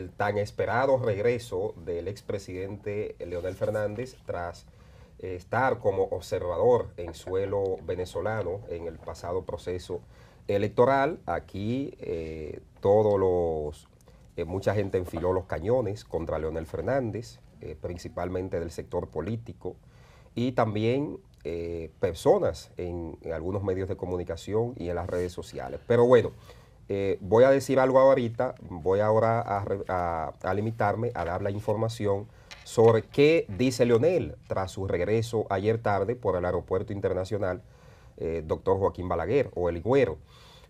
el tan esperado regreso del expresidente Leonel Fernández tras eh, estar como observador en suelo venezolano en el pasado proceso electoral. Aquí eh, todos los, eh, mucha gente enfiló los cañones contra Leonel Fernández, principalmente del sector político, y también personas en algunos medios de comunicación y en las redes sociales. Pero bueno, eh, voy a decir algo ahorita, voy ahora a, limitarme a dar la información sobre qué dice Leonel tras su regreso ayer tarde por el aeropuerto internacional eh, Doctor Joaquín Balaguer o El Higüero,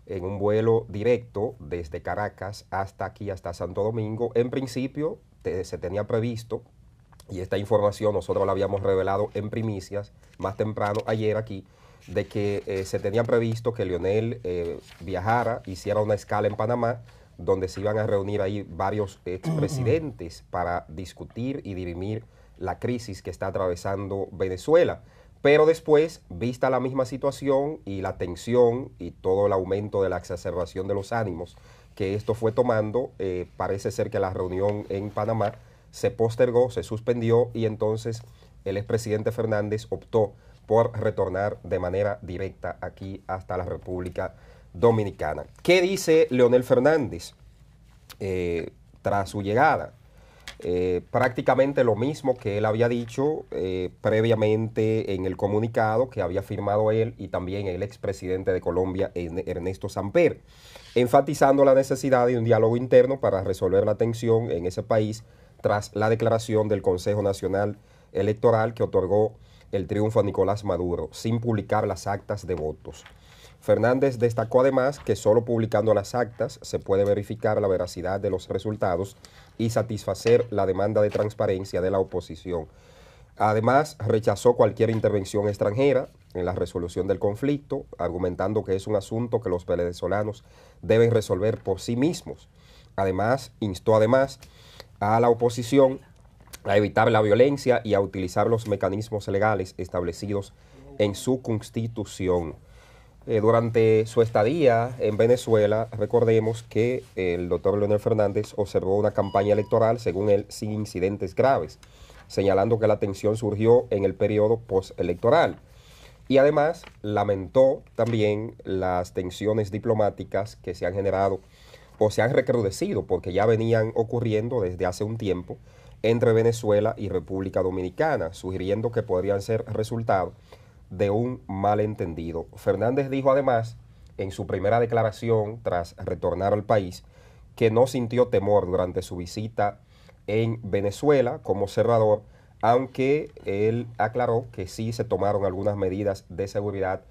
en un vuelo directo desde Caracas hasta aquí, hasta Santo Domingo. En principio se tenía previsto, y esta información nosotros la habíamos revelado en primicias más temprano ayer aquí, de que eh, se tenía previsto que Lionel eh, viajara, hiciera una escala en Panamá, donde se iban a reunir ahí varios expresidentes para discutir y dirimir la crisis que está atravesando Venezuela. Pero después, vista la misma situación y la tensión y todo el aumento de la exacerbación de los ánimos que esto fue tomando, eh, parece ser que la reunión en Panamá se postergó, se suspendió y entonces el expresidente Fernández optó por retornar de manera directa aquí hasta la República Dominicana. ¿Qué dice Leonel Fernández eh, tras su llegada? Eh, prácticamente lo mismo que él había dicho eh, previamente en el comunicado que había firmado él y también el expresidente de Colombia, Ernesto Samper, enfatizando la necesidad de un diálogo interno para resolver la tensión en ese país tras la declaración del Consejo Nacional Electoral que otorgó el triunfo a Nicolás Maduro sin publicar las actas de votos. Fernández destacó además que solo publicando las actas se puede verificar la veracidad de los resultados y satisfacer la demanda de transparencia de la oposición. Además, rechazó cualquier intervención extranjera en la resolución del conflicto, argumentando que es un asunto que los venezolanos deben resolver por sí mismos. Además, instó además a la oposición a evitar la violencia y a utilizar los mecanismos legales establecidos en su constitución. Eh, durante su estadía en Venezuela, recordemos que el doctor Leonel Fernández observó una campaña electoral, según él, sin incidentes graves, señalando que la tensión surgió en el periodo postelectoral. Y además lamentó también las tensiones diplomáticas que se han generado o se han recrudecido, porque ya venían ocurriendo desde hace un tiempo, entre Venezuela y República Dominicana, sugiriendo que podrían ser resultado de un malentendido. Fernández dijo además en su primera declaración tras retornar al país que no sintió temor durante su visita en Venezuela como observador, aunque él aclaró que sí se tomaron algunas medidas de seguridad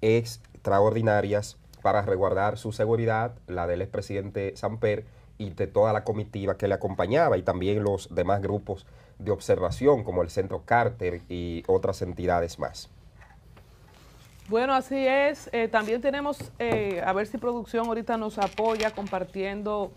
extraordinarias para resguardar su seguridad, la del expresidente Samper, y de toda la comitiva que le acompañaba y también los demás grupos de observación como el Centro Carter y otras entidades más. Bueno, así es. Eh, también tenemos, eh, a ver si producción ahorita nos apoya compartiendo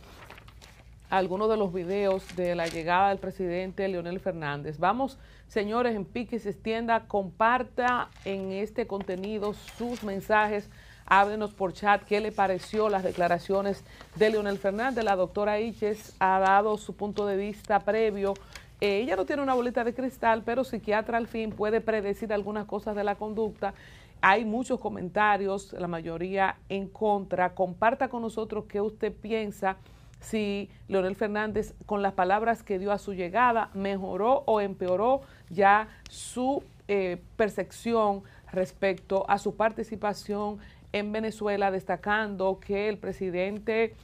algunos de los videos de la llegada del presidente Leonel Fernández. Vamos, señores, en Pique se extienda, comparta en este contenido sus mensajes Háblenos por chat qué le pareció las declaraciones de Leonel Fernández. La doctora Hiches ha dado su punto de vista previo. Eh, ella no tiene una bolita de cristal, pero psiquiatra al fin puede predecir algunas cosas de la conducta. Hay muchos comentarios, la mayoría en contra. Comparta con nosotros qué usted piensa si Leonel Fernández, con las palabras que dio a su llegada, mejoró o empeoró ya su eh, percepción respecto a su participación en Venezuela, destacando que el presidente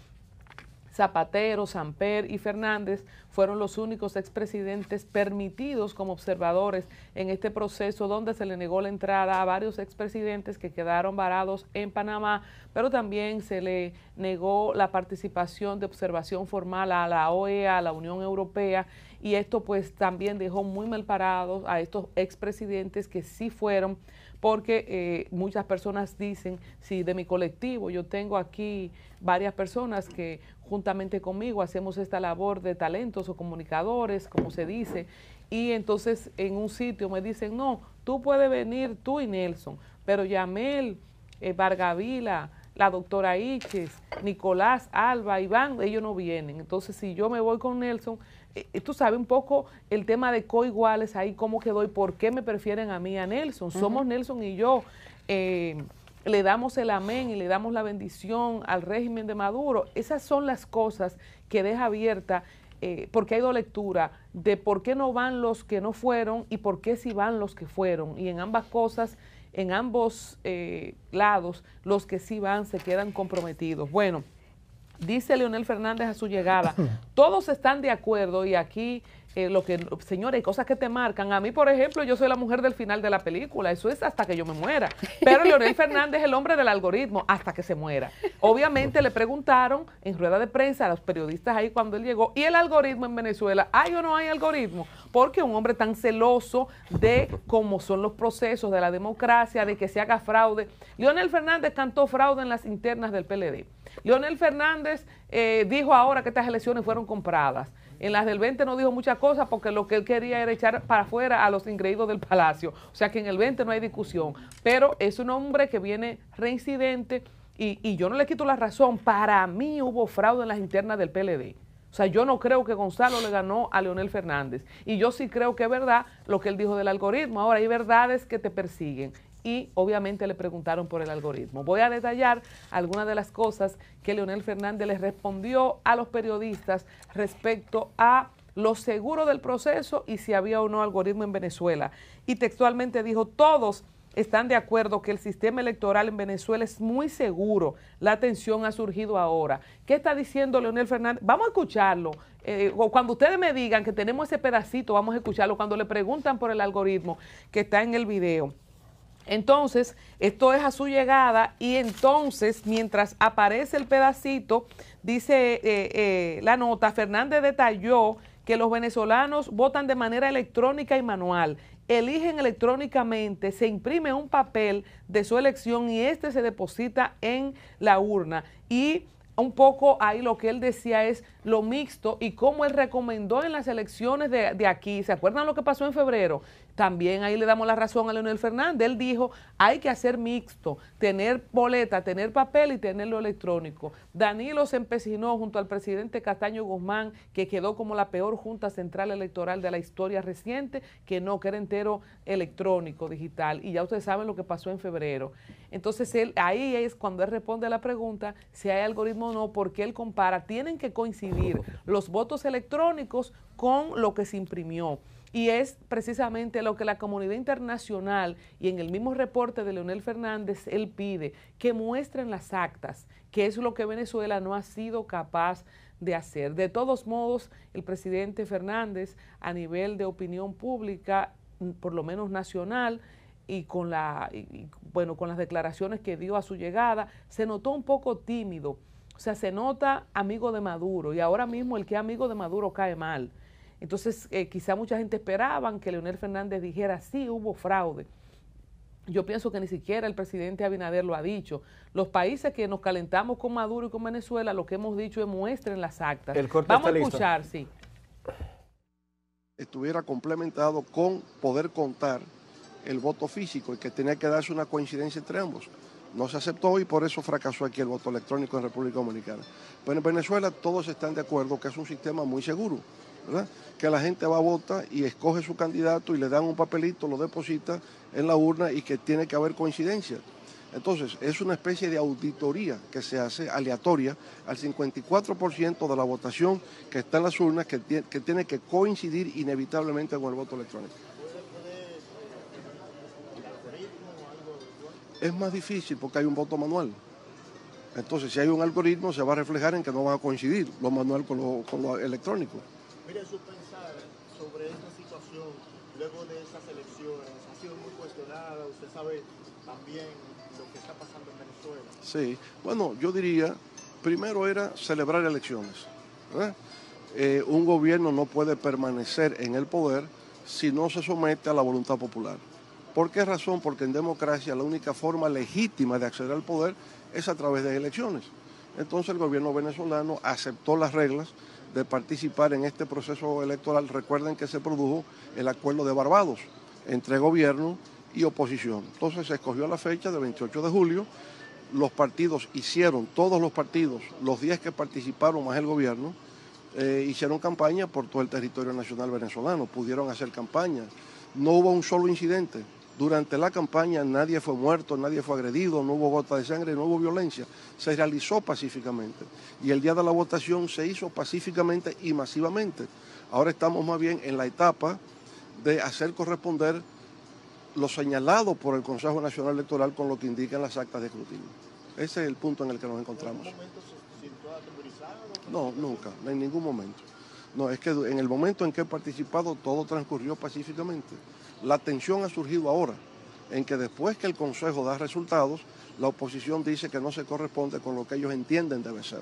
Zapatero, Samper y Fernández fueron los únicos expresidentes permitidos como observadores en este proceso donde se le negó la entrada a varios expresidentes que quedaron varados en Panamá, pero también se le negó la participación de observación formal a la OEA, a la Unión Europea, y esto pues también dejó muy mal parados a estos expresidentes que sí fueron porque eh, muchas personas dicen, si de mi colectivo yo tengo aquí varias personas que juntamente conmigo hacemos esta labor de talentos o comunicadores, como se dice, y entonces en un sitio me dicen, no, tú puedes venir tú y Nelson, pero Yamel, eh, Vargavila, la doctora Iches, Nicolás, Alba, Iván, ellos no vienen. Entonces si yo me voy con Nelson, eh, tú sabes un poco el tema de coiguales ahí, cómo quedó y por qué me prefieren a mí a Nelson. Somos Nelson y yo. Eh, le damos el amén y le damos la bendición al régimen de Maduro. Esas son las cosas que deja abierta, porque eh, porque ido lectura de por qué no van los que no fueron y por qué sí van los que fueron. Y en ambas cosas, en ambos lados, los que sí van se quedan comprometidos. Bueno dice Leonel Fernández a su llegada, todos están de acuerdo y aquí eh, lo que, señores, cosas que te marcan. A mí, por ejemplo, yo soy la mujer del final de la película, eso es hasta que yo me muera. Pero Leonel Fernández es el hombre del algoritmo, hasta que se muera. Obviamente le preguntaron en rueda de prensa a los periodistas ahí cuando él llegó, ¿y el algoritmo en Venezuela? ¿Hay o no hay algoritmo? Porque un hombre tan celoso de cómo son los procesos de la democracia, de que se haga fraude. Leonel Fernández cantó fraude en las internas del PLD. Leonel Fernández eh, dijo ahora que estas elecciones fueron compradas. En las del 20 no dijo muchas cosas porque lo que él quería era echar para afuera a los ingreídos del palacio. O sea que en el 20 no hay discusión. Pero es un hombre que viene reincidente y, y yo no le quito la razón. Para mí hubo fraude en las internas del PLD. O sea, yo no creo que Gonzalo le ganó a Leonel Fernández. Y yo sí creo que es verdad lo que él dijo del algoritmo. Ahora, hay verdades que te persiguen y obviamente le preguntaron por el algoritmo. Voy a detallar algunas de las cosas que Leonel Fernández les respondió a los periodistas respecto a lo seguro del proceso y si había o no algoritmo en Venezuela. Y textualmente dijo, todos están de acuerdo que el sistema electoral en Venezuela es muy seguro. La tensión ha surgido ahora. ¿Qué está diciendo Leonel Fernández? Vamos a escucharlo. Eh, cuando ustedes me digan que tenemos ese pedacito, vamos a escucharlo. Cuando le preguntan por el algoritmo que está en el video. Entonces, esto es a su llegada y entonces, mientras aparece el pedacito, dice eh, eh, la nota, Fernández detalló que los venezolanos votan de manera electrónica y manual, eligen electrónicamente, se imprime un papel de su elección y este se deposita en la urna. Y un poco ahí lo que él decía es, lo mixto y como él recomendó en las elecciones de, aquí. ¿Se acuerdan lo que pasó en febrero? También ahí le damos la razón a Leonel Fernández. Él dijo, hay que hacer mixto, tener boleta, tener papel y tenerlo electrónico. Danilo se empecinó junto al presidente Castaño Guzmán, que quedó como la peor Junta Central Electoral de la historia reciente, que no, que era entero electrónico, digital. Y ya ustedes saben lo que pasó en febrero. Entonces él, ahí es cuando él responde a la pregunta si hay algoritmo o no, porque él compara, tienen que coincidir los votos electrónicos con lo que se imprimió. Y es precisamente lo que la comunidad internacional y en el mismo reporte de Leonel Fernández, él pide que muestren las actas, que es lo que Venezuela no ha sido capaz de hacer. De todos modos, el presidente Fernández, a nivel de opinión pública, mm, por lo menos nacional, y con, la, bueno, con las declaraciones que dio a su llegada, se notó un poco tímido o sea, se nota amigo de Maduro y ahora mismo el que es amigo de Maduro cae mal. Entonces, eh, quizá mucha gente esperaba que Leonel Fernández dijera, sí, hubo fraude. Yo pienso que ni siquiera el presidente Abinader lo ha dicho. Los países que nos calentamos con Maduro y con Venezuela, lo que hemos dicho es muestren las actas. El corte Vamos a escuchar, sí. Estuviera complementado con poder contar el voto físico y que tenía que darse una coincidencia entre ambos. No se aceptó y por eso fracasó aquí el voto electrónico en República Dominicana. Pero en Venezuela todos están de acuerdo que es un sistema muy seguro, ¿verdad? Que la gente va a votar y escoge su candidato y le dan un papelito, lo deposita en la urna y que tiene que haber coincidencia. Entonces, es una especie de auditoría que se hace aleatoria al 54% de la votación que está en las urnas, que, que, tiene que coincidir inevitablemente con el voto electrónico. es más difícil porque hay un voto manual. Entonces, si hay un algoritmo, se va a reflejar en que no van a coincidir lo manual con lo, con electrónico. Mire, su pensar sobre esta situación luego de esas elecciones ha sido muy cuestionada. Usted sabe también lo que está pasando en Venezuela. Sí, bueno, yo diría, primero era celebrar elecciones. ¿eh? Eh, un gobierno no puede permanecer en el poder si no se somete a la voluntad popular. ¿Por qué razón? Porque en democracia la única forma legítima de acceder al poder es a través de elecciones. Entonces el gobierno venezolano aceptó las reglas de participar en este proceso electoral. Recuerden que se produjo el acuerdo de Barbados entre gobierno y oposición. Entonces se escogió la fecha del 28 de julio. Los partidos hicieron, todos los partidos, los 10 que participaron más el gobierno, eh, hicieron campaña por todo el territorio nacional venezolano, pudieron hacer campaña. No hubo un solo incidente, durante la campaña nadie fue muerto, nadie fue agredido, no hubo gota de sangre, no hubo violencia. Se realizó pacíficamente. Y el día de la votación se hizo pacíficamente y masivamente. Ahora estamos más bien en la etapa de hacer corresponder lo señalado por el Consejo Nacional Electoral con lo que indican las actas de escrutinio. Ese es el punto en el que nos encontramos. ¿En momento No, nunca, en ningún momento. No, es que en el momento en que he participado todo transcurrió pacíficamente. La tensión ha surgido ahora, en que después que el Consejo da resultados, la oposición dice que no se corresponde con lo que ellos entienden debe ser.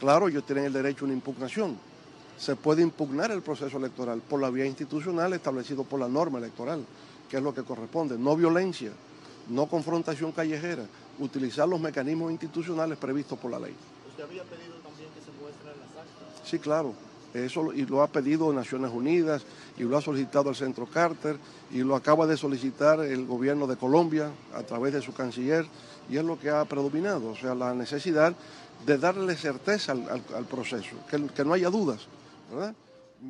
Claro, ellos tienen el derecho a una impugnación. Se puede impugnar el proceso electoral por la vía institucional establecido por la norma electoral, que es lo que corresponde. No violencia, no confrontación callejera, utilizar los mecanismos institucionales previstos por la ley. ¿Usted había pedido también que se muestren las actas? Sí, claro. Eso y lo ha pedido Naciones Unidas, y lo ha solicitado el Centro Carter y lo acaba de solicitar el gobierno de Colombia a través de su canciller y es lo que ha predominado, o sea, la necesidad de darle certeza al, proceso, que, no haya dudas, ¿verdad?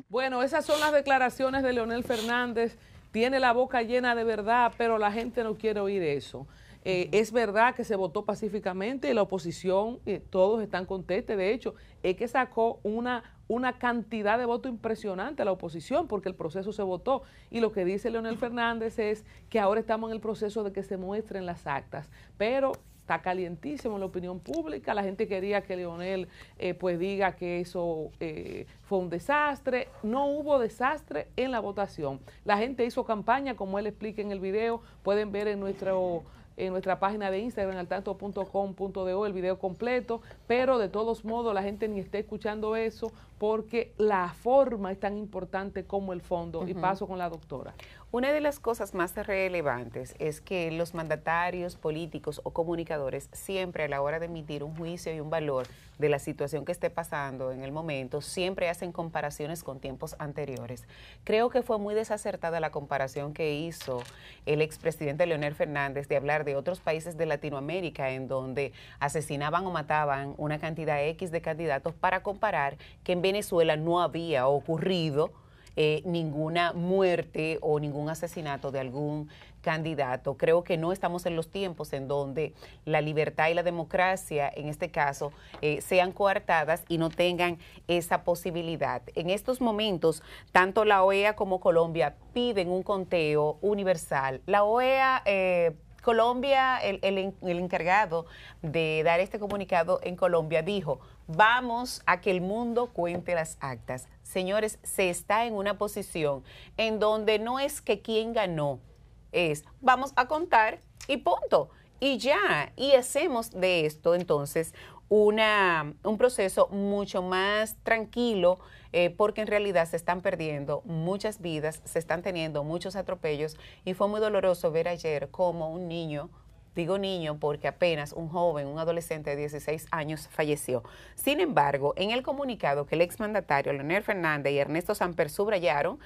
Bueno, esas son las declaraciones de Leonel Fernández. Tiene la boca llena de verdad, pero la gente no quiere oír eso. Eh, es verdad que se votó pacíficamente y la oposición, eh, todos están contentos De hecho, es que sacó una una cantidad de votos impresionante a la oposición porque el proceso se votó. Y lo que dice Leonel Fernández es que ahora estamos en el proceso de que se muestren las actas. Pero está calientísimo en la opinión pública, la gente quería que Leonel eh, pues diga que eso eh, fue un desastre, no hubo desastre en la votación. La gente hizo campaña, como él explica en el video, pueden ver en nuestro en nuestra página de Instagram, al el video completo, pero de todos modos la gente ni está escuchando eso porque la forma es tan importante como el fondo. Y paso con la doctora. Una de las cosas más relevantes es que los mandatarios políticos o comunicadores siempre a la hora de emitir un juicio y un valor de la situación que esté pasando en el momento, siempre hacen comparaciones con tiempos anteriores. Creo que fue muy desacertada la comparación que hizo el expresidente Leonel Fernández de hablar de otros países de Latinoamérica en donde asesinaban o mataban una cantidad X de candidatos para comparar que en Venezuela no había ocurrido eh, ninguna muerte o ningún asesinato de algún candidato. Creo que no estamos en los tiempos en donde la libertad y la democracia, en este caso, eh, sean coartadas y no tengan esa posibilidad. En estos momentos, tanto la OEA como Colombia piden un conteo universal. La OEA... Eh, Colombia, el, el, encargado de dar este comunicado en Colombia dijo, vamos a que el mundo cuente las actas señores, se está en una posición en donde no es que quien ganó, es vamos a contar y punto. Y ya, y hacemos de esto entonces una, un proceso mucho más tranquilo, eh, porque en realidad se están perdiendo muchas vidas, se están teniendo muchos atropellos y fue muy doloroso ver ayer cómo un niño Digo niño porque apenas un joven, un adolescente de 16 años falleció. Sin embargo, en el comunicado que el exmandatario Leonel Fernández y Ernesto Samper subrayaron,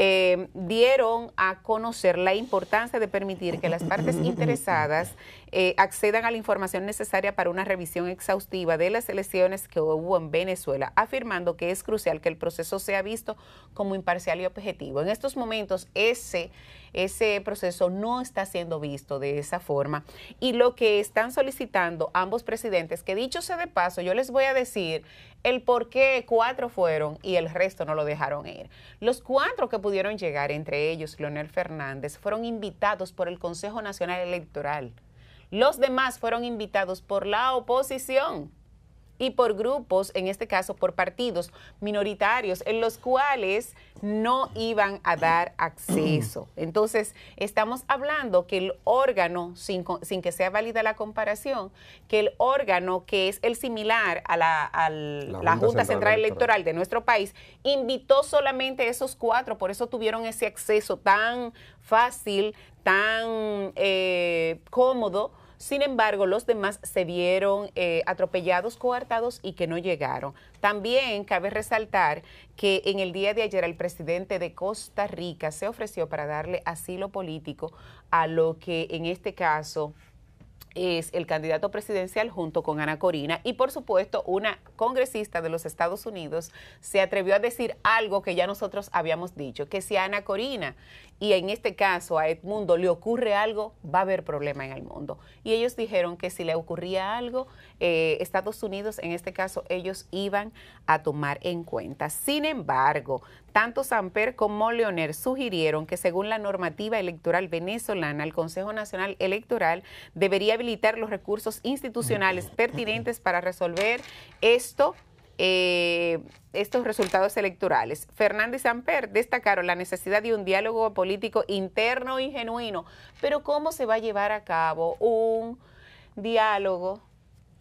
eh, dieron a conocer la importancia de permitir que las partes interesadas eh, accedan a la información necesaria para una revisión exhaustiva de las elecciones que hubo en Venezuela, afirmando que es crucial que el proceso sea visto como imparcial y objetivo. En estos momentos ese, ese proceso no está siendo visto de esa forma y lo que están solicitando ambos presidentes, que dicho sea de paso, yo les voy a decir, el por qué cuatro fueron y el resto no lo dejaron ir. Los cuatro que pudieron llegar, entre ellos Leonel Fernández, fueron invitados por el Consejo Nacional Electoral. Los demás fueron invitados por la oposición y por grupos, en este caso por partidos minoritarios, en los cuales no iban a dar acceso. Entonces, estamos hablando que el órgano, sin, que sea válida la comparación, que el órgano que es el similar a la, Junta, Central, Electoral, de nuestro país, invitó solamente a esos cuatro, por eso tuvieron ese acceso tan fácil, tan eh, cómodo sin embargo, los demás se vieron eh, atropellados, coartados y que no llegaron. También cabe resaltar que en el día de ayer el presidente de Costa Rica se ofreció para darle asilo político a lo que en este caso es el candidato presidencial junto con Ana Corina y por supuesto una congresista de los Estados Unidos se atrevió a decir algo que ya nosotros habíamos dicho, que si a Ana Corina y en este caso a Edmundo le ocurre algo, va a haber problema en el mundo. Y ellos dijeron que si le ocurría algo, eh, Estados Unidos en este caso ellos iban a tomar en cuenta. Sin embargo, tanto Samper como Leoner sugirieron que según la normativa electoral venezolana, el Consejo Nacional Electoral debería habilitar los recursos institucionales mm. pertinentes para resolver eh, estos resultados electorales. Fernández Samper destacaron la necesidad de un diálogo político interno y genuino, pero ¿cómo se va a llevar a cabo un diálogo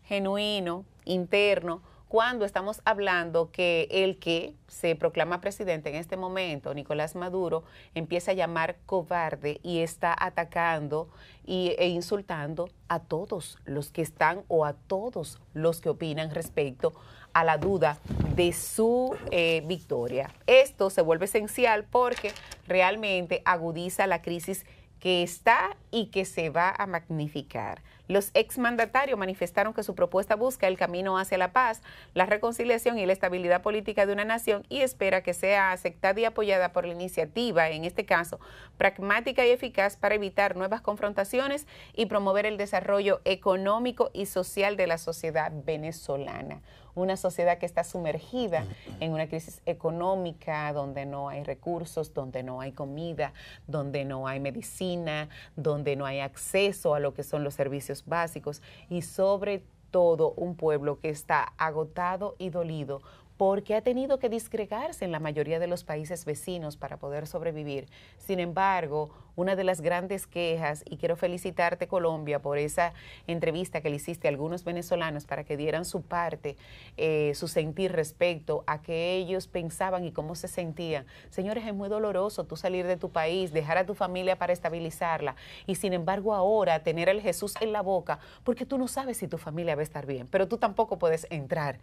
genuino, interno, cuando estamos hablando que el que se proclama presidente en este momento, Nicolás Maduro, empieza a llamar cobarde y está atacando e insultando a todos los que están o a todos los que opinan respecto a la duda de su eh, victoria. Esto se vuelve esencial porque realmente agudiza la crisis que está y que se va a magnificar. Los exmandatarios manifestaron que su propuesta busca el camino hacia la paz, la reconciliación y la estabilidad política de una nación y espera que sea aceptada y apoyada por la iniciativa, en este caso, pragmática y eficaz para evitar nuevas confrontaciones y promover el desarrollo económico y social de la sociedad venezolana una sociedad que está sumergida en una crisis económica, donde no hay recursos, donde no hay comida, donde no hay medicina, donde no hay acceso a lo que son los servicios básicos y sobre todo un pueblo que está agotado y dolido porque ha tenido que disgregarse en la mayoría de los países vecinos para poder sobrevivir. Sin embargo, una de las grandes quejas, y quiero felicitarte Colombia por esa entrevista que le hiciste a algunos venezolanos para que dieran su parte, eh, su sentir respecto a que ellos pensaban y cómo se sentían. Señores, es muy doloroso tú salir de tu país, dejar a tu familia para estabilizarla, y sin embargo ahora tener al Jesús en la boca, porque tú no sabes si tu familia va a estar bien, pero tú tampoco puedes entrar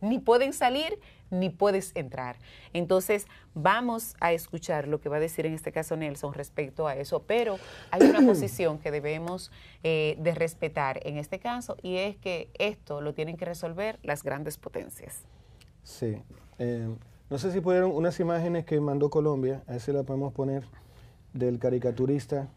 ni pueden salir, ni puedes entrar. Entonces, vamos a escuchar lo que va a decir en este caso Nelson respecto a eso, pero hay una posición que debemos eh, de respetar en este caso y es que esto lo tienen que resolver las grandes potencias. Sí. Eh, no sé si pudieron unas imágenes que mandó Colombia, a se la podemos poner, del caricaturista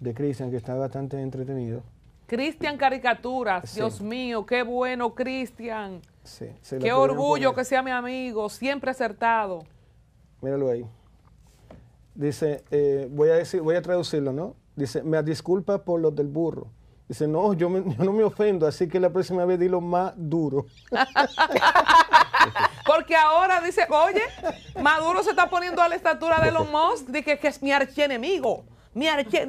de Cristian, que está bastante entretenido. Cristian Caricaturas, Dios mío, qué bueno, Cristian. Sí, Qué orgullo que sea mi amigo, siempre acertado. Míralo ahí. Dice, eh, voy a decir, voy a traducirlo, ¿no? Dice, me disculpa por los del burro. Dice, no, yo, no me ofendo, así que la próxima vez dilo más duro. Porque ahora dice, oye, Maduro se está poniendo a la estatura de los Musk, de que es mi archienemigo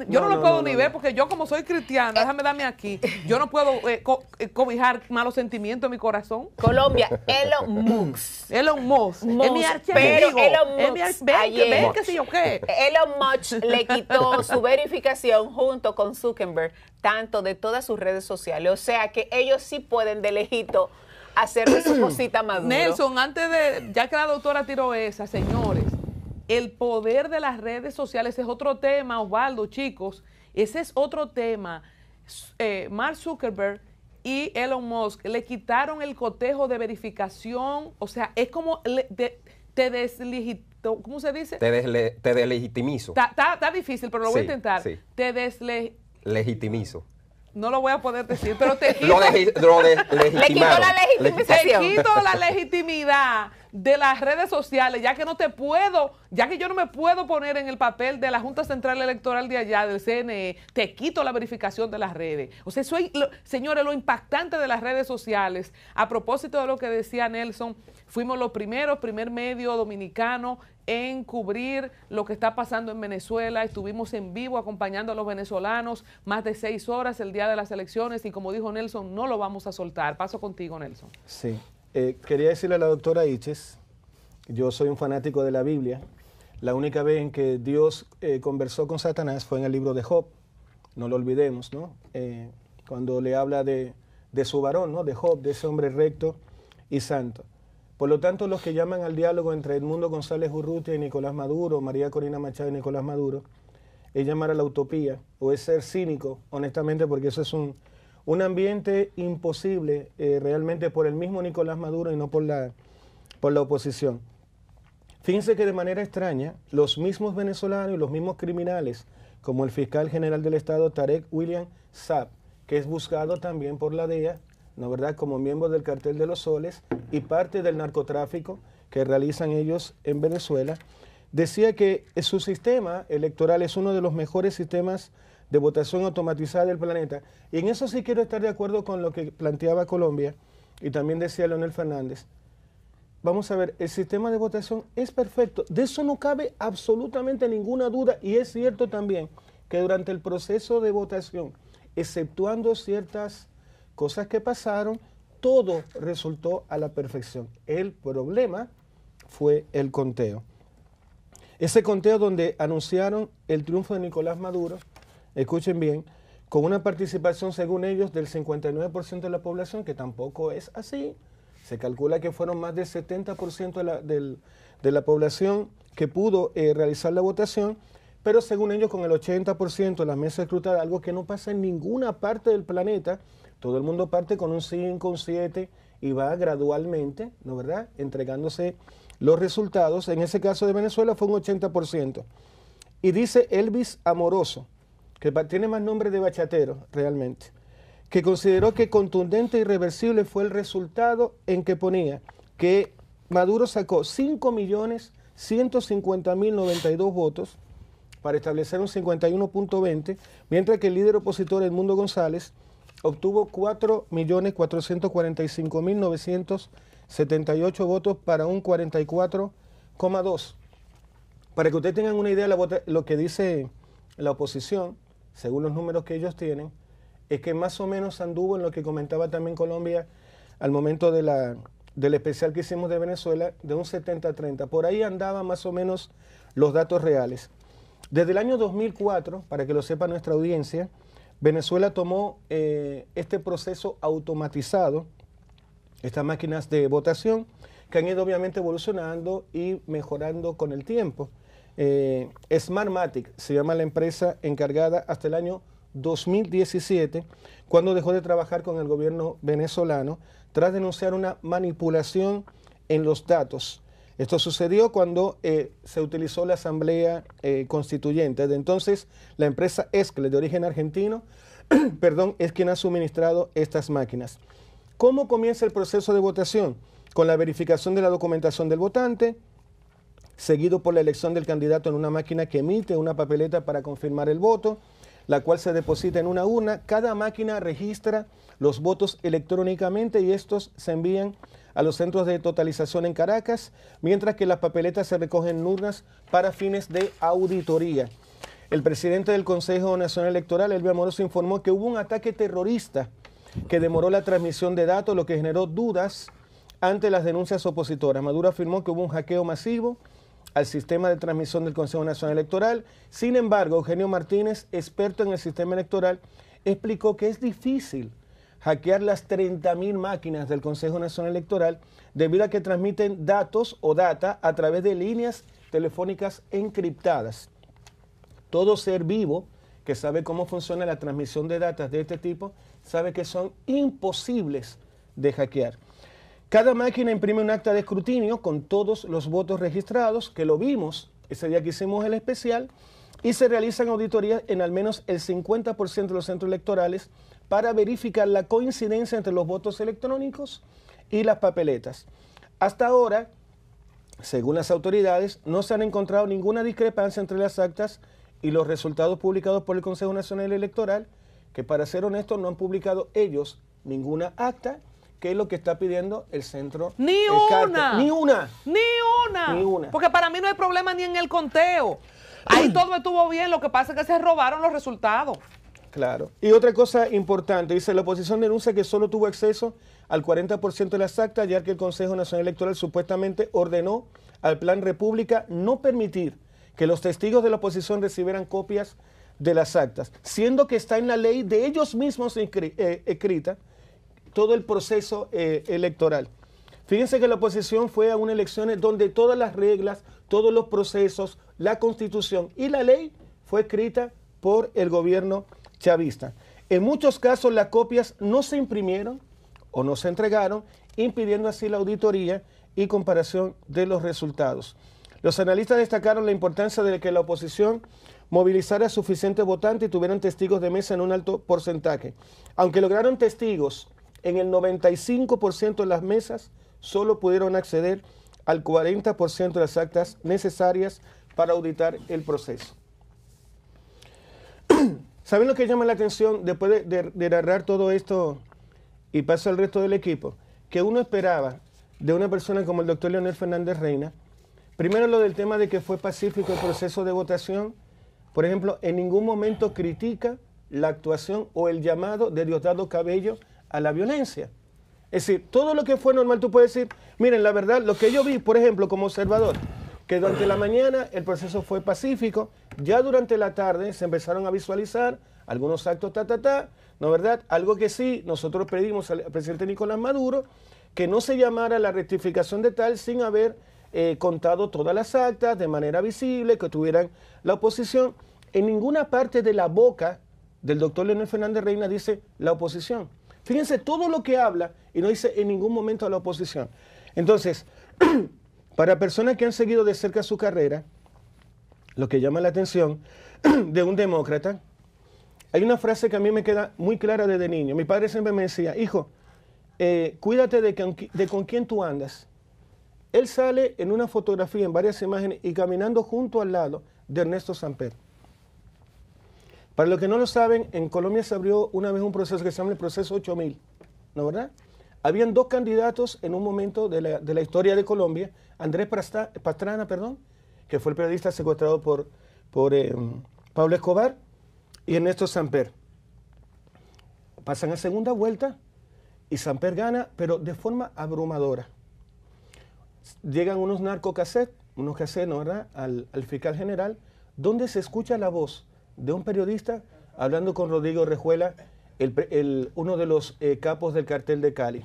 yo no, lo puedo ni ver porque yo como soy cristiana, eh. déjame darme aquí, yo no puedo eh, eh, cobijar malos sentimientos en mi corazón. Colombia, Elon Musk. Elon Musk. mi Elon Musk, Elon Musk le quitó su verificación junto con Zuckerberg, tanto de todas sus redes sociales. O sea que ellos sí pueden de lejito hacerle su cosita más Nelson, antes de, ya que la doctora tiró esa, señores, el poder de las redes sociales es otro tema, Osvaldo, chicos. Ese es otro tema. Eh, Mark Zuckerberg y Elon Musk le quitaron el cotejo de verificación. O sea, es como te ¿Cómo se dice? Te, deslegitimizo. Está difícil, pero lo voy a intentar. Te deslegitimizo. no lo voy a poder decir, pero te quito, lo la Te quito la legitimidad de las redes sociales, ya que no te puedo, ya que yo no me puedo poner en el papel de la Junta Central Electoral de allá, del CNE, te quito la verificación de las redes. O sea, soy, señores, lo impactante de las redes sociales, a propósito de lo que decía Nelson, fuimos los primeros, primer medio dominicano en cubrir lo que está pasando en Venezuela. Estuvimos en vivo acompañando a los venezolanos más de seis horas el día de las elecciones y como dijo Nelson, no lo vamos a soltar. Paso contigo, Nelson. Sí. Eh, quería decirle a la doctora Iches, yo soy un fanático de la Biblia. La única vez en que Dios eh, conversó con Satanás fue en el libro de Job. No lo olvidemos, ¿no? Eh, cuando le habla de, su varón, ¿no? De Job, de ese hombre recto y santo. Por lo tanto, los que llaman al diálogo entre Edmundo González Urrutia y Nicolás Maduro, María Corina Machado y Nicolás Maduro, es llamar a la utopía o es ser cínico, honestamente, porque eso es un, un ambiente imposible eh, realmente por el mismo Nicolás Maduro y no por la, por la oposición. Fíjense que de manera extraña, los mismos venezolanos y los mismos criminales, como el fiscal general del Estado Tarek William Saab, que es buscado también por la DEA, ¿no verdad?, como miembro del cartel de los soles y parte del narcotráfico que realizan ellos en Venezuela, decía que su sistema electoral es uno de los mejores sistemas de votación automatizada del planeta. Y en eso sí quiero estar de acuerdo con lo que planteaba Colombia y también decía Leonel Fernández. Vamos a ver, el sistema de votación es perfecto. De eso no cabe absolutamente ninguna duda y es cierto también que durante el proceso de votación, exceptuando ciertas cosas que pasaron, todo resultó a la perfección. El problema fue el conteo. Ese conteo donde anunciaron el triunfo de Nicolás Maduro, escuchen bien, con una participación, según ellos, del 59% de la población, que tampoco es así. Se calcula que fueron más del 70% de la, de la, población que pudo eh, realizar la votación, pero según ellos, con el 80% de las mesas escrutadas, algo que no pasa en ninguna parte del planeta, todo el mundo parte con un 5, un 7 y va gradualmente, ¿no verdad?, entregándose los resultados. En ese caso de Venezuela fue un 80%. Y dice Elvis Amoroso, que tiene más nombre de bachatero realmente, que consideró que contundente e irreversible fue el resultado en que ponía que Maduro sacó 5.150.092 votos para establecer un 51.20, mientras que el líder opositor Edmundo González obtuvo 4.445.978 votos para un 44,2. Para que ustedes tengan una idea de lo que dice la oposición, según los números que ellos tienen, es que más o menos anduvo en lo que comentaba también Colombia al momento de la, del especial que hicimos de Venezuela, de un 70-30. Por ahí andaban más o menos los datos reales. Desde el año 2004, para que lo sepa nuestra audiencia, Venezuela tomó eh, este proceso automatizado, estas máquinas de votación, que han ido obviamente evolucionando y mejorando con el tiempo. Eh, Smartmatic se llama la empresa encargada hasta el año 2017, cuando dejó de trabajar con el gobierno venezolano tras denunciar una manipulación en los datos. Esto sucedió cuando eh, se utilizó la Asamblea eh, Constituyente. Desde entonces, la empresa Escle, de origen argentino, perdón, es quien ha suministrado estas máquinas. ¿Cómo comienza el proceso de votación? Con la verificación de la documentación del votante, seguido por la elección del candidato en una máquina que emite una papeleta para confirmar el voto, la cual se deposita en una urna. Cada máquina registra los votos electrónicamente y estos se envían a los centros de totalización en Caracas, mientras que las papeletas se recogen en urnas para fines de auditoría. El presidente del Consejo Nacional Electoral, Elvia Moroso, informó que hubo un ataque terrorista que demoró la transmisión de datos, lo que generó dudas ante las denuncias opositoras. Maduro afirmó que hubo un hackeo masivo al sistema de transmisión del Consejo Nacional Electoral. Sin embargo, Eugenio Martínez, experto en el sistema electoral, explicó que es difícil hackear las 30.000 máquinas del Consejo Nacional Electoral debido a que transmiten datos o data a través de líneas telefónicas encriptadas. Todo ser vivo que sabe cómo funciona la transmisión de datos de este tipo sabe que son imposibles de hackear. Cada máquina imprime un acta de escrutinio con todos los votos registrados, que lo vimos ese día que hicimos el especial, y se realizan auditorías en al menos el 50% de los centros electorales para verificar la coincidencia entre los votos electrónicos y las papeletas. Hasta ahora, según las autoridades, no se han encontrado ninguna discrepancia entre las actas y los resultados publicados por el Consejo Nacional Electoral, que para ser honestos no han publicado ellos ninguna acta ¿Qué es lo que está pidiendo el centro? Ni una. Ni una. Ni una. Porque para mí no hay problema ni en el conteo. Ahí todo estuvo bien, lo que pasa es que se robaron los resultados. Claro. Y otra cosa importante, dice, la oposición denuncia que solo tuvo acceso al 40% de las actas, ya que el Consejo Nacional Electoral supuestamente ordenó al Plan República no permitir que los testigos de la oposición recibieran copias de las actas, siendo que está en la ley de ellos mismos eh, escrita todo el proceso eh, electoral. Fíjense que la oposición fue a unas elecciones donde todas las reglas, todos los procesos, la constitución y la ley fue escrita por el gobierno chavista. En muchos casos las copias no se imprimieron o no se entregaron, impidiendo así la auditoría y comparación de los resultados. Los analistas destacaron la importancia de que la oposición movilizara suficientes votantes y tuvieran testigos de mesa en un alto porcentaje. Aunque lograron testigos en el 95% de las mesas solo pudieron acceder al 40% de las actas necesarias para auditar el proceso. ¿Saben lo que llama la atención después de, narrar todo esto y paso al resto del equipo? Que uno esperaba de una persona como el doctor Leonel Fernández Reina, primero lo del tema de que fue pacífico el proceso de votación, por ejemplo, en ningún momento critica la actuación o el llamado de Diosdado Cabello a la violencia. Es decir, todo lo que fue normal, tú puedes decir, miren, la verdad, lo que yo vi, por ejemplo, como observador, que durante la mañana el proceso fue pacífico, ya durante la tarde se empezaron a visualizar algunos actos, ta, ta, ta, ¿no verdad? Algo que sí, nosotros pedimos al presidente Nicolás Maduro que no se llamara la rectificación de tal sin haber eh, contado todas las actas de manera visible, que tuvieran la oposición. En ninguna parte de la boca del doctor Leonel Fernández Reina dice la oposición. Fíjense todo lo que habla y no dice en ningún momento a la oposición. Entonces, para personas que han seguido de cerca su carrera, lo que llama la atención de un demócrata, hay una frase que a mí me queda muy clara desde niño. Mi padre siempre me decía, hijo, eh, cuídate de, de con quién tú andas. Él sale en una fotografía, en varias imágenes, y caminando junto al lado de Ernesto Samper. Para los que no lo saben, en Colombia se abrió una vez un proceso que se llama el proceso 8000, ¿no verdad? Habían dos candidatos en un momento de la, historia de Colombia, Andrés Pastrana, perdón, que fue el periodista secuestrado por, por eh, Pablo Escobar, y Ernesto Samper. Pasan a segunda vuelta y Samper gana, pero de forma abrumadora. Llegan unos narcocassettes, unos cassettes, ¿no verdad?, al fiscal general, donde se escucha la voz de un periodista hablando con Rodrigo Rejuela, uno de los eh, capos del cartel de Cali.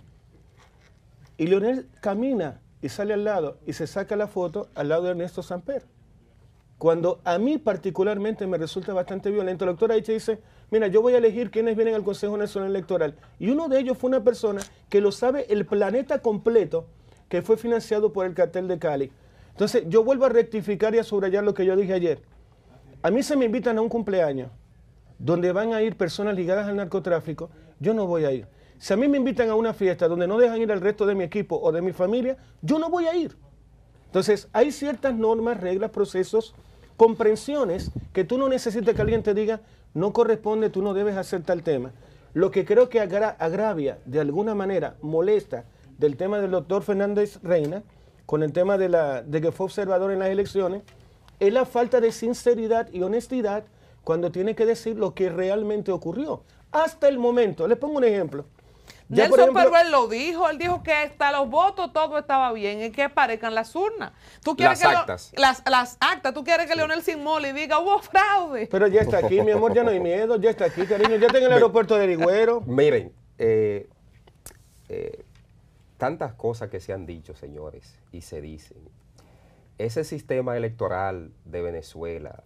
Y Leonel camina y sale al lado y se saca la foto al lado de Ernesto Samper. Cuando a mí particularmente me resulta bastante violento, la doctora dice, mira, yo voy a elegir quiénes vienen al Consejo Nacional Electoral. Y uno de ellos fue una persona que lo sabe el planeta completo, que fue financiado por el cartel de Cali. Entonces, yo vuelvo a rectificar y a subrayar lo que yo dije ayer a mí se me invitan a un cumpleaños donde van a ir personas ligadas al narcotráfico, yo no voy a ir. Si a mí me invitan a una fiesta donde no dejan ir al resto de mi equipo o de mi familia, yo no voy a ir. Entonces, hay ciertas normas, reglas, procesos, comprensiones que tú no necesitas que alguien te diga, no corresponde, tú no debes hacer tal tema. Lo que creo que agravia, de alguna manera, molesta del tema del doctor Fernández Reina, con el tema de que fue observador en las elecciones, es la falta de sinceridad y honestidad cuando tiene que decir lo que realmente ocurrió. Hasta el momento, les pongo un ejemplo. Ya, Nelson ejemplo, lo dijo, él dijo que hasta los votos todo estaba bien y que aparezcan las urnas. ¿Tú las actas. las, actas, tú quieres que Leonel Moli diga hubo fraude. Pero ya está aquí, mi amor, ya no hay miedo, ya está aquí, cariño, ya está en el aeropuerto de Ligüero. Miren, eh, eh, tantas cosas que se han dicho, señores, y se dicen, ese sistema electoral de Venezuela,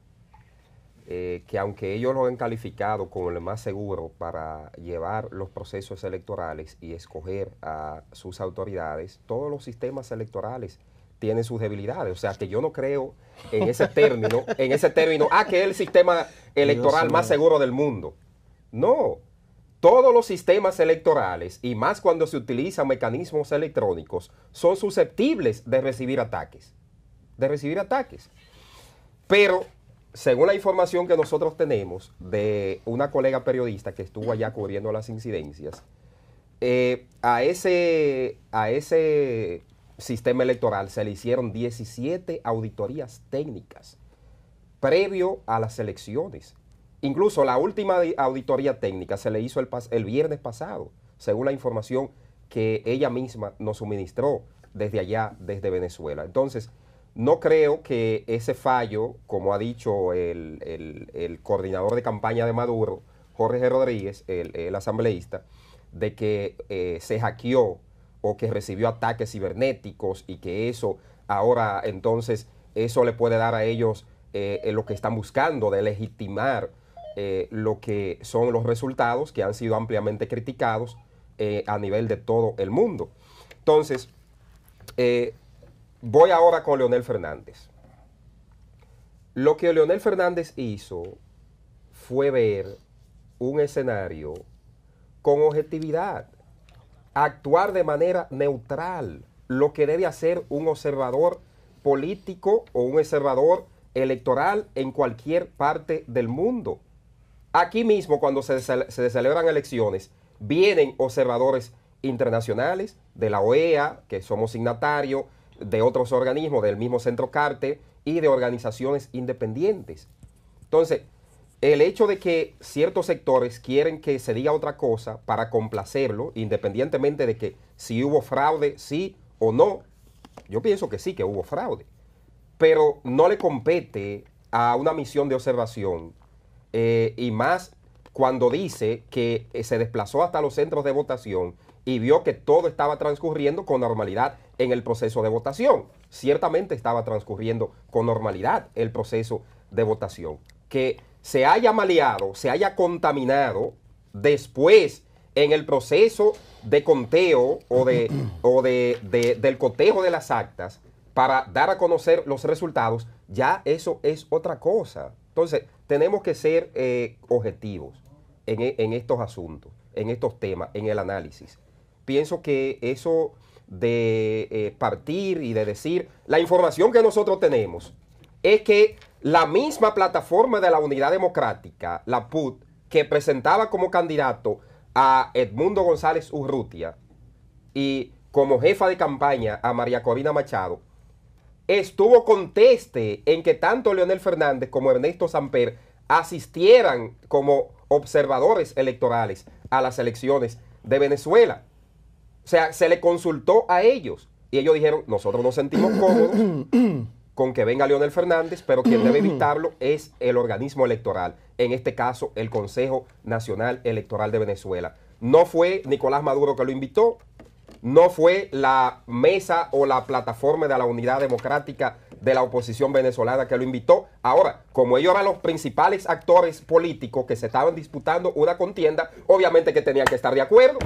eh, que aunque ellos lo han calificado como el más seguro para llevar los procesos electorales y escoger a sus autoridades, todos los sistemas electorales tienen sus debilidades. O sea que yo no creo en ese término, en ese término, ah, que es el sistema electoral más seguro del mundo. No, todos los sistemas electorales, y más cuando se utilizan mecanismos electrónicos, son susceptibles de recibir ataques de recibir ataques. Pero, según la información que nosotros tenemos de una colega periodista que estuvo allá cubriendo las incidencias, eh, a, ese, a ese sistema electoral se le hicieron 17 auditorías técnicas previo a las elecciones. Incluso la última auditoría técnica se le hizo el, el viernes pasado, según la información que ella misma nos suministró desde allá, desde Venezuela. Entonces, no creo que ese fallo, como ha dicho el, coordinador de campaña de Maduro, Jorge Rodríguez, el, asambleísta, de que eh, se hackeó o que recibió ataques cibernéticos y que eso ahora entonces eso le puede dar a ellos eh, eh, lo que están buscando de legitimar lo que son los resultados que han sido ampliamente criticados a nivel de todo el mundo. Entonces, Voy ahora con Leonel Fernández. Lo que Leonel Fernández hizo fue ver un escenario con objetividad, actuar de manera neutral, lo que debe hacer un observador político o un observador electoral en cualquier parte del mundo. Aquí mismo, cuando se, celebran elecciones, vienen observadores internacionales de la OEA, que somos signatarios, de otros organismos, del mismo centro CARTE y de organizaciones independientes. Entonces, el hecho de que ciertos sectores quieren que se diga otra cosa para complacerlo, independientemente de que si hubo fraude, sí o no, yo pienso que sí, que hubo fraude, pero no le compete a una misión de observación eh, y más cuando dice que eh, se desplazó hasta los centros de votación y vio que todo estaba transcurriendo con normalidad en el proceso de votación. Ciertamente estaba transcurriendo con normalidad el proceso de votación. Que se haya maleado, se haya contaminado después en el proceso de conteo o, de, del cotejo de las actas para dar a conocer los resultados, ya eso es otra cosa. Entonces, tenemos que ser eh, objetivos en estos asuntos, en estos temas, en el análisis pienso que eso de eh, partir y de decir, la información que nosotros tenemos es que la misma plataforma de la Unidad Democrática, la PUT, que presentaba como candidato a Edmundo González Urrutia y como jefa de campaña a María Corina Machado, estuvo conteste en que tanto Leonel Fernández como Ernesto Samper asistieran como observadores electorales a las elecciones de Venezuela. O sea, se le consultó a ellos y ellos dijeron, nosotros nos sentimos cómodos con que venga Leonel Fernández, pero quien debe evitarlo es el organismo electoral, en este caso el Consejo Nacional Electoral de Venezuela. No fue Nicolás Maduro que lo invitó, no fue la mesa o la plataforma de la unidad democrática de la oposición venezolana que lo invitó. Ahora, como ellos eran los principales actores políticos que se estaban disputando una contienda, obviamente que tenían que estar de acuerdo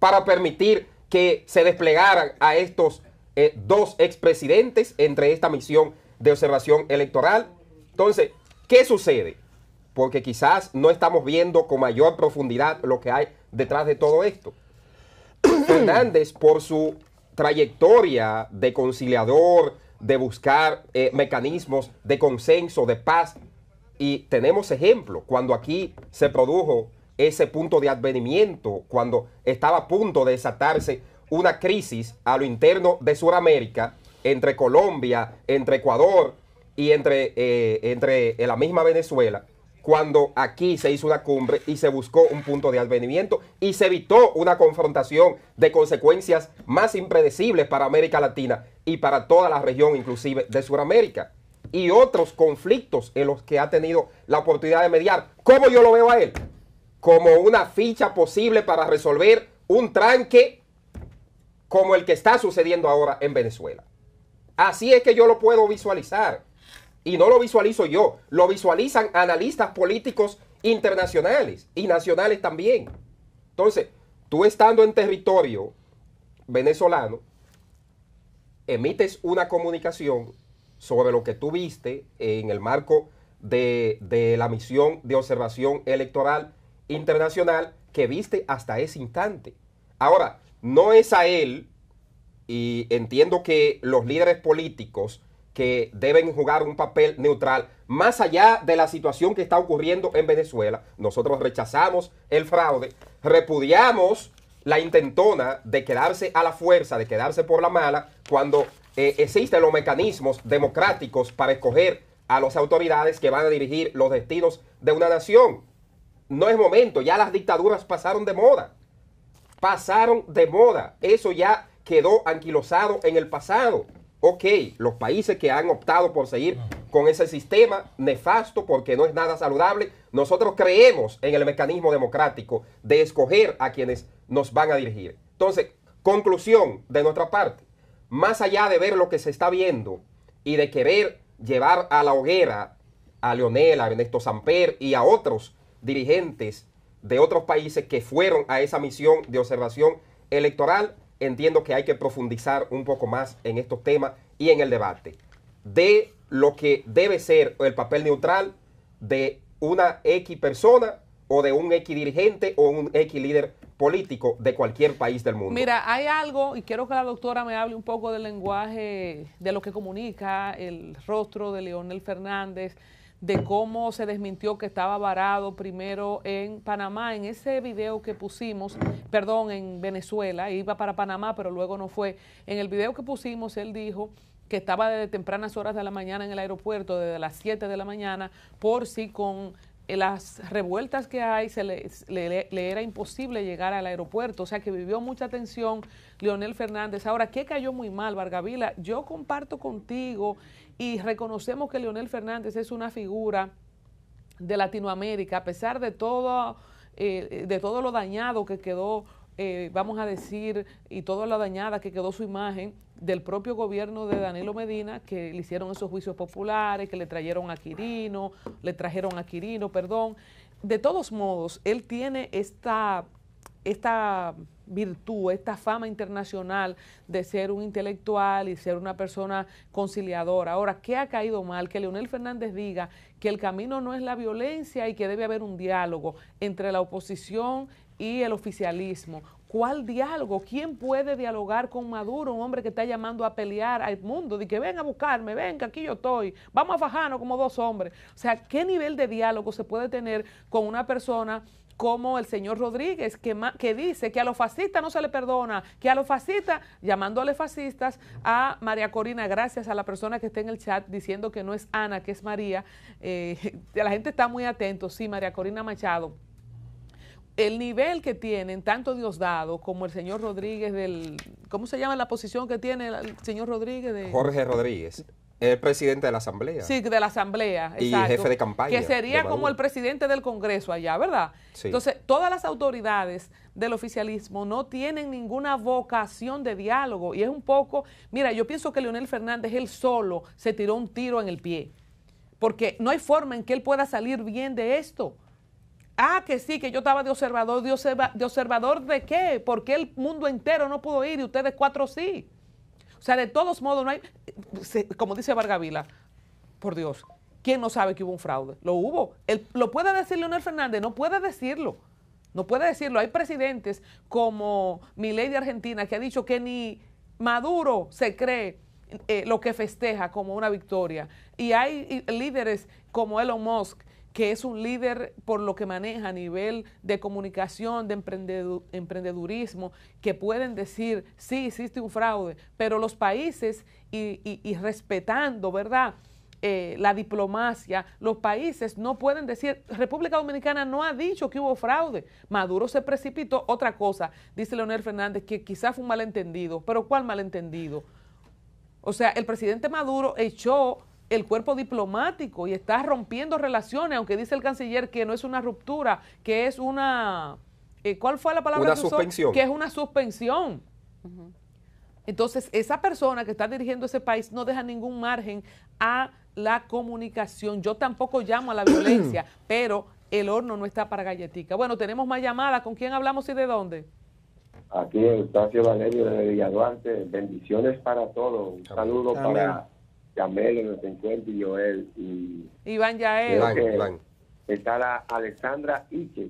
para permitir que se desplegaran a estos eh, dos expresidentes entre esta misión de observación electoral. Entonces, ¿qué sucede? Porque quizás no estamos viendo con mayor profundidad lo que hay detrás de todo esto. Fernández, por su trayectoria de conciliador, de buscar eh, mecanismos de consenso, de paz, y tenemos ejemplo, cuando aquí se produjo ese punto de advenimiento, cuando estaba a punto de desatarse una crisis a lo interno de Sudamérica, entre Colombia, entre Ecuador y entre, eh, entre eh, la misma Venezuela, cuando aquí se hizo una cumbre y se buscó un punto de advenimiento y se evitó una confrontación de consecuencias más impredecibles para América Latina y para toda la región, inclusive de Sudamérica, y otros conflictos en los que ha tenido la oportunidad de mediar. ¿Cómo yo lo veo a él? como una ficha posible para resolver un tranque como el que está sucediendo ahora en Venezuela. Así es que yo lo puedo visualizar. Y no lo visualizo yo, lo visualizan analistas políticos internacionales y nacionales también. Entonces, tú estando en territorio venezolano, emites una comunicación sobre lo que tú viste en el marco de, de la misión de observación electoral internacional que viste hasta ese instante. Ahora, no es a él, y entiendo que los líderes políticos que deben jugar un papel neutral, más allá de la situación que está ocurriendo en Venezuela, nosotros rechazamos el fraude, repudiamos la intentona de quedarse a la fuerza, de quedarse por la mala, cuando eh, existen los mecanismos democráticos para escoger a las autoridades que van a dirigir los destinos de una nación no es momento, ya las dictaduras pasaron de moda. Pasaron de moda. Eso ya quedó anquilosado en el pasado. Ok, los países que han optado por seguir con ese sistema nefasto porque no es nada saludable, nosotros creemos en el mecanismo democrático de escoger a quienes nos van a dirigir. Entonces, conclusión de nuestra parte, más allá de ver lo que se está viendo y de querer llevar a la hoguera a Leonel, a Ernesto Samper y a otros dirigentes de otros países que fueron a esa misión de observación electoral, entiendo que hay que profundizar un poco más en estos temas y en el debate de lo que debe ser el papel neutral de una X persona o de un X dirigente o un X líder político de cualquier país del mundo. Mira, hay algo, y quiero que la doctora me hable un poco del lenguaje, de lo que comunica el rostro de Leonel Fernández de cómo se desmintió que estaba varado primero en Panamá, en ese video que pusimos, perdón, en Venezuela, iba para Panamá, pero luego no fue. En el video que pusimos, él dijo que estaba desde tempranas horas de la mañana en el aeropuerto, desde las 7 de la mañana, por si con eh, las revueltas que hay, se le, le, era imposible llegar al aeropuerto, o sea que vivió mucha tensión Leonel Fernández. Ahora, ¿qué cayó muy mal, Vargavila? Yo comparto contigo y reconocemos que Leonel Fernández es una figura de Latinoamérica, a pesar de todo, eh, de todo lo dañado que quedó, eh, vamos a decir, y toda la dañada que quedó su imagen del propio gobierno de Danilo Medina, que le hicieron esos juicios populares, que le trajeron a Quirino, le trajeron a Quirino, perdón. De todos modos, él tiene esta, esta virtud, esta fama internacional de ser un intelectual y ser una persona conciliadora. Ahora, ¿qué ha caído mal? Que Leonel Fernández diga que el camino no es la violencia y que debe haber un diálogo entre la oposición y el oficialismo. ¿Cuál diálogo? ¿Quién puede dialogar con Maduro, un hombre que está llamando a pelear al mundo, De que venga a buscarme, venga, aquí yo estoy. Vamos a fajarnos como dos hombres. O sea, ¿qué nivel de diálogo se puede tener con una persona como el señor Rodríguez, que, que dice que a los fascistas no se le perdona, que a los fascistas, llamándole fascistas, a María Corina, gracias a la persona que está en el chat diciendo que no es Ana, que es María, eh, la gente está muy atento, sí, María Corina Machado el nivel que tienen tanto Diosdado como el señor Rodríguez del, ¿cómo se llama la posición que tiene el señor Rodríguez? De, Jorge Rodríguez. El presidente de la Asamblea. Sí, de la Asamblea. Y jefe de campaña. Que sería como el presidente del Congreso allá, ¿verdad? Entonces, todas las autoridades del oficialismo no tienen ninguna vocación de diálogo. Y es un poco, mira, yo pienso que Leonel Fernández él solo se tiró un tiro en el pie. Porque no hay forma en que él pueda salir bien de esto. Ah, que sí, que yo estaba de observador. ¿De, de observador de qué? Porque el mundo entero no pudo ir y ustedes cuatro sí. O sea, de todos modos, no hay, como dice Vargavila, por Dios, ¿quién no sabe que hubo un fraude? Lo hubo. lo puede decir Leonel Fernández, no puede decirlo. No puede decirlo. Hay presidentes como mi de Argentina que ha dicho que ni Maduro se cree eh, lo que festeja como una victoria. Y hay líderes como Elon Musk que es un líder por lo que maneja a nivel de comunicación, de emprendedurismo, que pueden decir, sí, existe un fraude, pero los países y, respetando, ¿verdad? Eh, la diplomacia, los países no pueden decir, República Dominicana no ha dicho que hubo fraude, Maduro se precipitó, otra cosa, dice Leonel Fernández, que quizás fue un malentendido, pero ¿cuál malentendido? O sea, el presidente Maduro echó el cuerpo diplomático y está rompiendo relaciones, aunque dice el canciller que no es una ruptura, que es una... Eh, ¿Cuál fue la palabra? Una que suspensión. Que es una suspensión. Entonces, esa persona que está dirigiendo ese país no deja ningún margen a la comunicación. Yo tampoco llamo a la violencia, pero el horno no está para galletica. Bueno, tenemos más llamadas. ¿Con quién hablamos y de dónde? Aquí Eustacio Valerio de Villaduarte. Bendiciones para todos. Un saludo para Camelo nos el 50 y Joel. Y Iván Yael. Iván, Está la Alexandra Iche.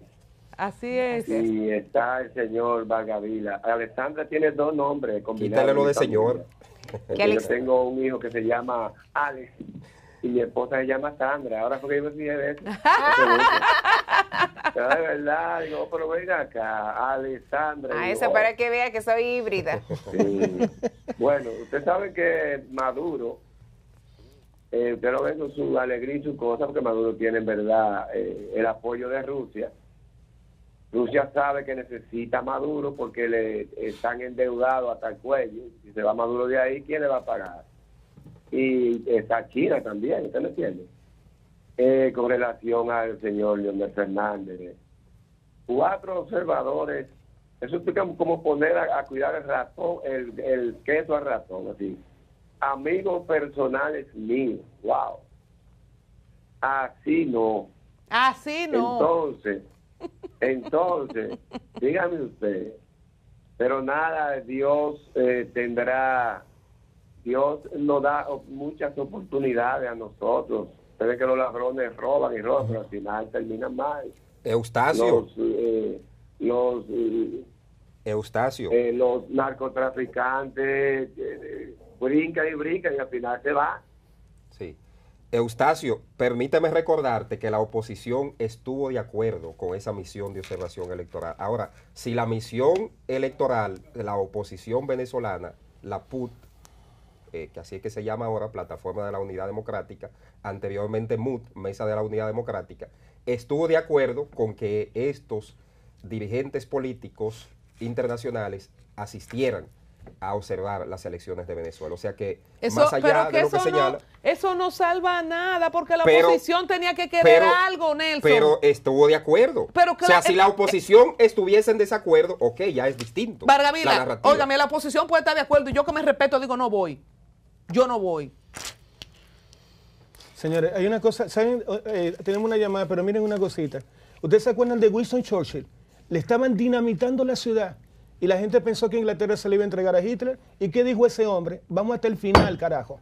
Así es. Y está el señor Vargavila. Alexandra tiene dos nombres. Quítale lo de señor. Yo tengo un hijo que se llama Alex y mi esposa se llama Sandra. Ahora porque yo me a de eso. de verdad, digo, oh, pero ven acá, Alexandra Ah, eso para que vea que soy híbrida. Sí. bueno, usted sabe que Maduro eh, usted lo ve con su alegría y su cosa, porque Maduro tiene en verdad eh, el apoyo de Rusia. Rusia sabe que necesita a Maduro porque le están endeudados hasta el cuello. Si se va Maduro de ahí, ¿quién le va a pagar? Y está China también, ¿usted lo entiende? Eh, con relación al señor Leonel Fernández. Cuatro observadores, eso explica como poner a, cuidar el ratón, el, el queso al razón así amigos personales míos. Wow. Así no. Así no. Entonces, entonces, dígame usted. Pero nada, Dios eh, tendrá, Dios nos da muchas oportunidades a nosotros. Ustedes que los ladrones roban y roban, pero al final terminan mal. Eustacio. Los, eh, eh, Eustacio. los narcotraficantes brinca y brinca y al final se va. Sí. Eustacio, permíteme recordarte que la oposición estuvo de acuerdo con esa misión de observación electoral. Ahora, si la misión electoral de la oposición venezolana, la PUT, eh, que así es que se llama ahora Plataforma de la Unidad Democrática, anteriormente MUT, Mesa de la Unidad Democrática, estuvo de acuerdo con que estos dirigentes políticos internacionales asistieran a observar las elecciones de Venezuela. O sea que, eso, más allá eso no salva nada, porque la oposición tenía que querer algo, Nelson. Pero estuvo de acuerdo. o sea, si la eh, oposición estuviese en desacuerdo, ok, ya es distinto. Vargavila, óigame, la oposición puede estar de acuerdo y yo que me respeto digo, no voy. Yo no voy. Señores, hay una cosa, eh, tenemos una llamada, pero miren una cosita. ¿Ustedes se acuerdan de Winston Churchill? Le estaban dinamitando la ciudad y la gente pensó que Inglaterra se le iba a entregar a Hitler. ¿Y qué dijo ese hombre? Vamos hasta el final, carajo.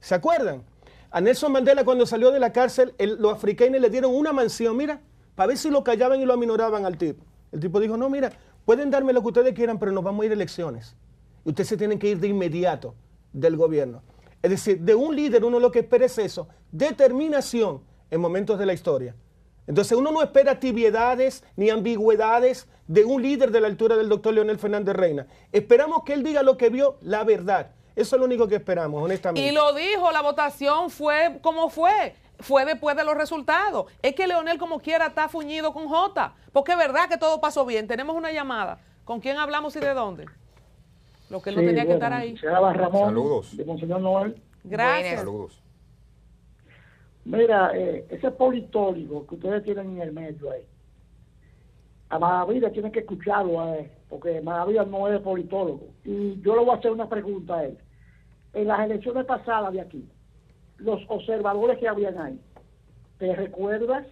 ¿Se acuerdan? A Nelson Mandela cuando salió de la cárcel, los africanos le dieron una mansión, mira, para ver si lo callaban y lo aminoraban al tipo. El tipo dijo, no, mira, pueden darme lo que ustedes quieran, pero nos vamos a ir a elecciones. Y ustedes se tienen que ir de inmediato del gobierno. Es decir, de un líder uno lo que espera es eso, determinación en momentos de la historia. Entonces uno no espera tibiedades ni ambigüedades de un líder de la altura del doctor Leonel Fernández Reina. Esperamos que él diga lo que vio, la verdad. Eso es lo único que esperamos, honestamente. Y lo dijo, la votación fue como fue. Fue después de los resultados. Es que Leonel como quiera está fuñido con J. Porque es verdad que todo pasó bien. Tenemos una llamada. ¿Con quién hablamos y de dónde? Lo que él no tenía que estar ahí. Saludos. Gracias. Saludos. Mira, eh, ese politólogo que ustedes tienen en el medio ahí, a Maravilla tienen que escucharlo a él, porque Maravilla no es politólogo. Y yo le voy a hacer una pregunta a él. En las elecciones pasadas de aquí, los observadores que habían ahí, ¿te recuerdas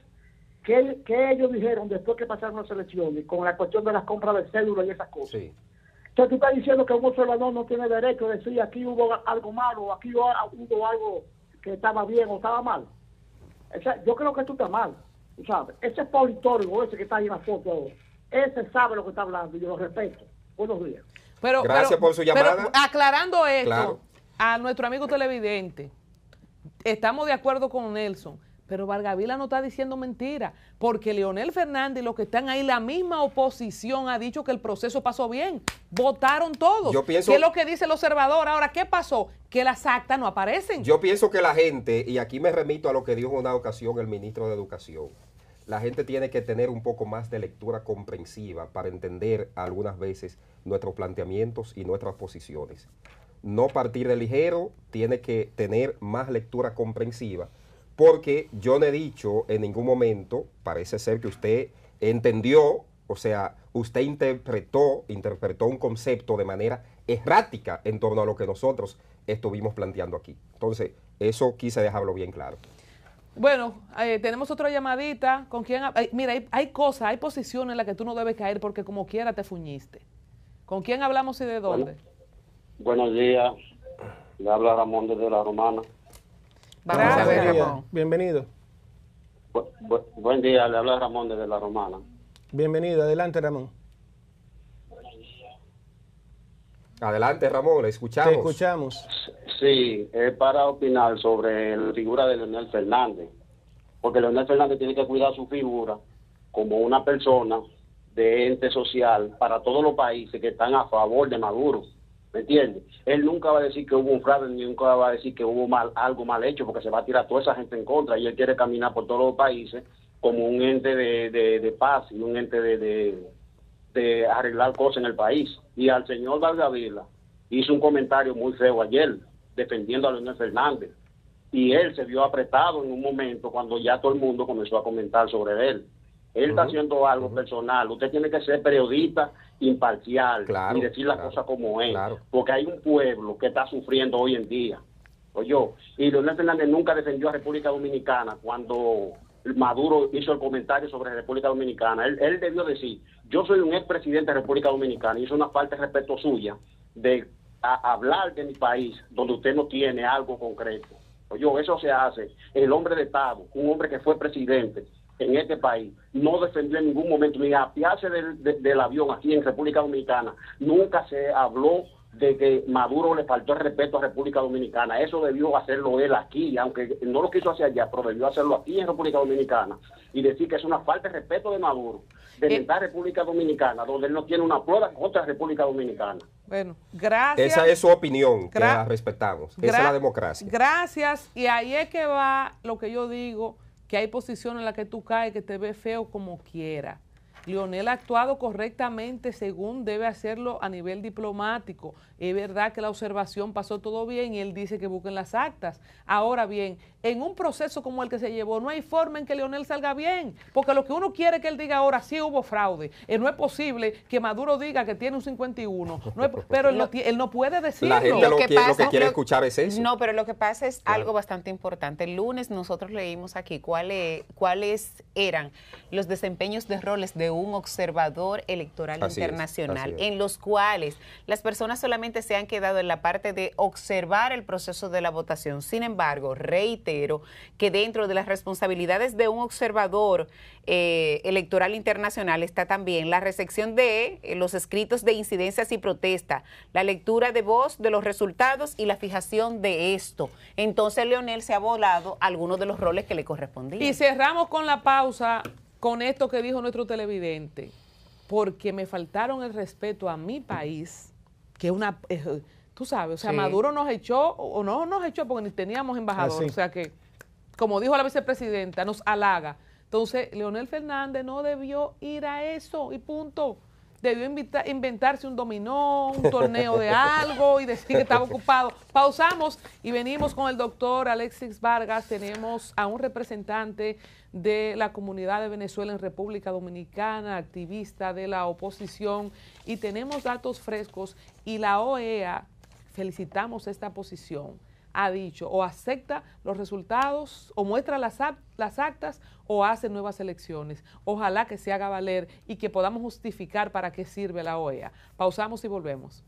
qué, qué ellos dijeron después que pasaron las elecciones con la cuestión de las compras de cédulas y esas cosas? Sí. Entonces tú estás diciendo que un observador no tiene derecho a decir aquí hubo algo malo, aquí hubo algo que estaba bien o estaba mal yo creo que tú estás mal. ¿sabes? Ese politólogo, ese que está ahí en la foto ese sabe lo que está hablando y yo lo respeto. Buenos días. Pero, Gracias por su llamada. Pero aclarando esto a nuestro amigo televidente, estamos de acuerdo con Nelson. Pero Vargavila no está diciendo mentira, porque Leonel Fernández y los que están ahí, la misma oposición ha dicho que el proceso pasó bien. Votaron todos. Yo pienso, ¿Qué es lo que dice el observador? Ahora, ¿qué pasó? Que las actas no aparecen. Yo pienso que la gente, y aquí me remito a lo que dijo en una ocasión el ministro de Educación, la gente tiene que tener un poco más de lectura comprensiva para entender algunas veces nuestros planteamientos y nuestras posiciones. No partir de ligero, tiene que tener más lectura comprensiva porque yo no he dicho en ningún momento, parece ser que usted entendió, o sea, usted interpretó, interpretó un concepto de manera errática en torno a lo que nosotros estuvimos planteando aquí. Entonces, eso quise dejarlo bien claro. Bueno, eh, tenemos otra llamadita. ¿Con quién? mira, hay, cosas, hay posiciones en las que tú no debes caer porque como quiera te fuñiste. ¿Con quién hablamos y de dónde? buenos días. Le habla Ramón desde La Romana. Vamos ver, Ramón. Bienvenido. buen día, le habla Ramón desde La Romana. Bienvenido, adelante, Ramón. Adelante, Ramón, le escuchamos. escuchamos. Sí, es para opinar sobre la figura de Leonel Fernández, porque Leonel Fernández tiene que cuidar su figura como una persona de ente social para todos los países que están a favor de Maduro. ¿Me entiendes? Él nunca va a decir que hubo un fraude, ni nunca va a decir que hubo algo mal hecho, porque se va a tirar toda esa gente en contra y él quiere caminar por todos los países como un ente de, paz y un ente de, de, arreglar cosas en el país. Y al señor Vargavila hizo un comentario muy feo ayer, defendiendo a Leonel Fernández. Y él se vio apretado en un momento cuando ya todo el mundo comenzó a comentar sobre él. Él está haciendo algo personal. Usted tiene que ser periodista imparcial y decir la cosas cosa como es. Porque hay un pueblo que está sufriendo hoy en día. yo y Leonel Fernández nunca defendió a República Dominicana cuando Maduro hizo el comentario sobre República Dominicana. Él, debió decir, yo soy un expresidente de República Dominicana y es una parte de respeto suya de hablar de mi país donde usted no tiene algo concreto. yo eso se hace. El hombre de Estado, un hombre que fue presidente, en este país no defendió en ningún momento ni a del, del avión aquí en República Dominicana. Nunca se habló de que Maduro le faltó el respeto a República Dominicana. Eso debió hacerlo él aquí, aunque no lo quiso hacer allá, pero debió hacerlo aquí en República Dominicana. Y decir que es una falta de respeto de Maduro, de la eh. República Dominicana, donde él no tiene una prueba contra República Dominicana. Bueno, gracias. Esa es su opinión, que la respetamos. Esa es la democracia. Gracias, y ahí es que va lo que yo digo que hay posiciones en las que tú caes que te ve feo como quiera. Lionel ha actuado correctamente según debe hacerlo a nivel diplomático. Es verdad que la observación pasó todo bien y él dice que busquen las actas. Ahora bien, en un proceso como el que se llevó, no hay forma en que Lionel salga bien, porque lo que uno quiere que él diga ahora, sí hubo fraude. Eh, no es posible que Maduro diga que tiene un 51, pero él no, puede decirlo. La gente lo, que, quiere escuchar es eso. No, pero lo que pasa es algo bastante importante. El lunes nosotros leímos aquí cuáles eran los desempeños de roles de un observador electoral internacional, en los cuales las personas solamente se han quedado en la parte de observar el proceso de la votación. Sin embargo, reitero que dentro de las responsabilidades de un observador eh, electoral internacional está también la recepción de eh, los escritos de incidencias y protesta, la lectura de voz de los resultados y la fijación de esto. Entonces, Leonel se ha volado algunos de los roles que le correspondían. Y cerramos con la pausa con esto que dijo nuestro televidente, porque me faltaron el respeto a mi país, que es una... Eh, tú sabes, o sea, Maduro nos echó, o no nos echó porque ni teníamos embajador, ah, o sea que, como dijo la vicepresidenta, nos halaga. Entonces, Leonel Fernández no debió ir a eso y punto. Debió inventarse un dominó, un torneo de algo y decir que estaba ocupado. Pausamos y venimos con el doctor Alexis Vargas. Tenemos a un representante de la comunidad de Venezuela en República Dominicana, activista de la oposición, y tenemos datos frescos y la OEA, felicitamos esta posición, ha dicho o acepta los resultados o muestra las, las actas o hace nuevas elecciones. Ojalá que se haga valer y que podamos justificar para qué sirve la OEA. Pausamos y volvemos.